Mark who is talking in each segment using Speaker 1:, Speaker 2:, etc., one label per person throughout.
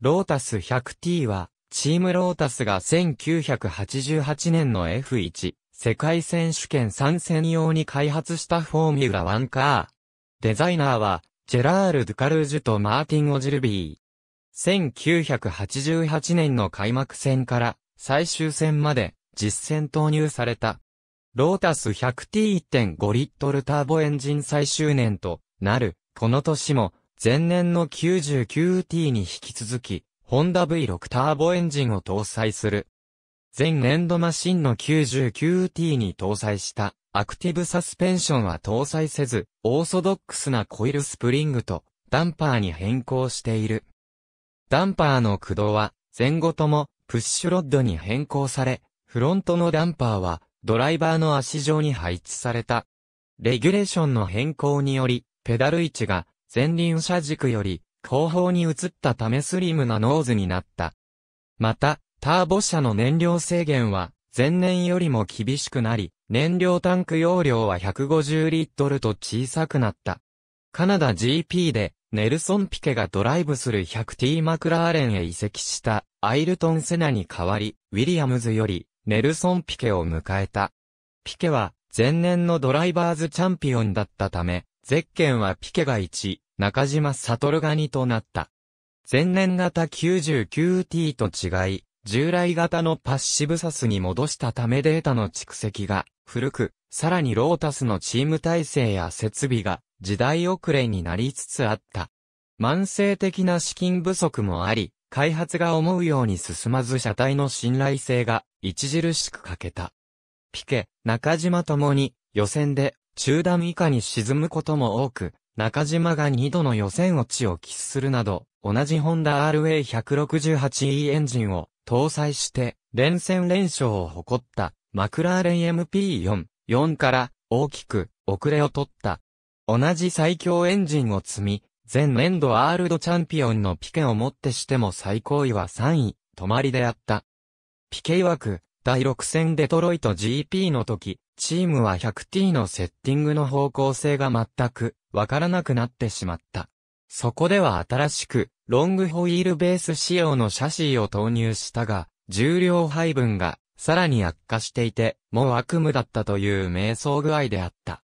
Speaker 1: ロータス 100T は、チームロータスが1988年の F1 世界選手権参戦用に開発したフォーミュラワンカー。デザイナーは、ジェラール・ドゥカルージュとマーティン・オジルビー。1988年の開幕戦から最終戦まで実戦投入された。ロータス 100T1.5 リットルターボエンジン最終年となる、この年も前年の 99T に引き続き、ホンダ V6 ターボエンジンを搭載する。前年度マシンの 99T に搭載したアクティブサスペンションは搭載せず、オーソドックスなコイルスプリングとダンパーに変更している。ダンパーの駆動は前後ともプッシュロッドに変更され、フロントのダンパーはドライバーの足上に配置された。レギュレーションの変更により、ペダル位置が前輪車軸より後方に移ったためスリムなノーズになった。また、ターボ車の燃料制限は前年よりも厳しくなり、燃料タンク容量は150リットルと小さくなった。カナダ GP でネルソン・ピケがドライブする 100T マクラーレンへ移籍したアイルトン・セナに代わり、ウィリアムズよりネルソン・ピケを迎えた。ピケは前年のドライバーズチャンピオンだったため、ゼッケンはピケが1、中島悟が2となった。前年型 99T と違い、従来型のパッシブサスに戻したためデータの蓄積が古く、さらにロータスのチーム体制や設備が時代遅れになりつつあった。慢性的な資金不足もあり、開発が思うように進まず車体の信頼性が著しく欠けた。ピケ、中島ともに予選で中段以下に沈むことも多く、中島が2度の予選落ちを喫するなど、同じホンダ RA168E エンジンを搭載して連戦連勝を誇ったマクラーレン MP4、4から大きく遅れを取った。同じ最強エンジンを積み、前年度ワールドチャンピオンのピケをもってしても最高位は3位、止まりであった。ピケ曰く、第6戦デトロイト GP の時、チームは 100T のセッティングの方向性が全くわからなくなってしまった。そこでは新しく、ロングホイールベース仕様のシャシーを投入したが、重量配分がさらに悪化していて、もう悪夢だったという迷走具合であった。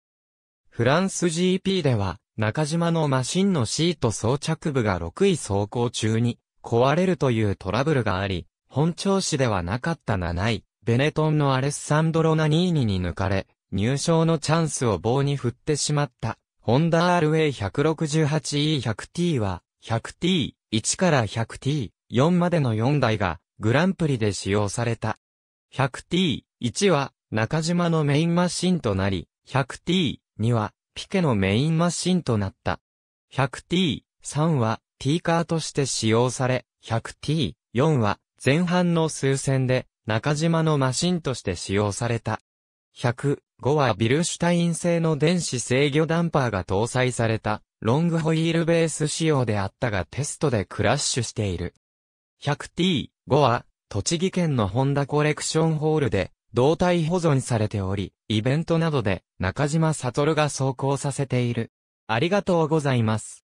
Speaker 1: フランス GP では、中島のマシンのシート装着部が6位走行中に壊れるというトラブルがあり、本調子ではなかった7位、ベネトンのアレッサンドロ・ナニーニに抜かれ、入賞のチャンスを棒に振ってしまった。ホンダ RA168E100T は、100T、1から 100T、4までの4台が、グランプリで使用された。100T、1は、中島のメインマシンとなり、100T、2は、ピケのメインマシンとなった。100T、3は、ーカーとして使用され、100T、4は、前半の数戦で中島のマシンとして使用された。105はビルシュタイン製の電子制御ダンパーが搭載されたロングホイールベース仕様であったがテストでクラッシュしている。100t5 は栃木県のホンダコレクションホールで胴体保存されており、イベントなどで中島悟が走行させている。ありがとうございます。